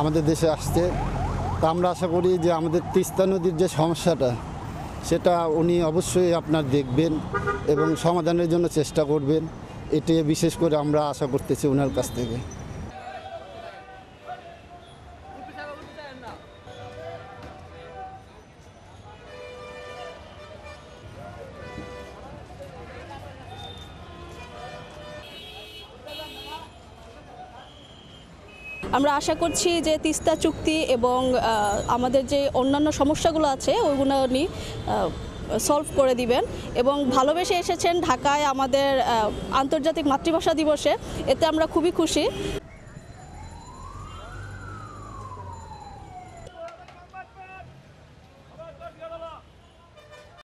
আমাদের দেশে আসছে তা আমরা আশা করি যে আমাদের তিস্তা নদীর যে সমস্যাটা সেটা উনি অবশ্যই আপনার দেখবেন এবং সমাধানের জন্য চেষ্টা করবেন এটি বিশেষ করে আমরা আশা করতেছি ওনার কাছ থেকে আমরা আশা করছি যে তিস্তা চুক্তি এবং আমাদের যে অন্যান্য সমস্যাগুলো আছে ওইগুলো উনি সলভ করে দিবেন এবং ভালোবেসে এসেছেন ঢাকায় আমাদের আন্তর্জাতিক মাতৃভাষা দিবসে এতে আমরা খুবই খুশি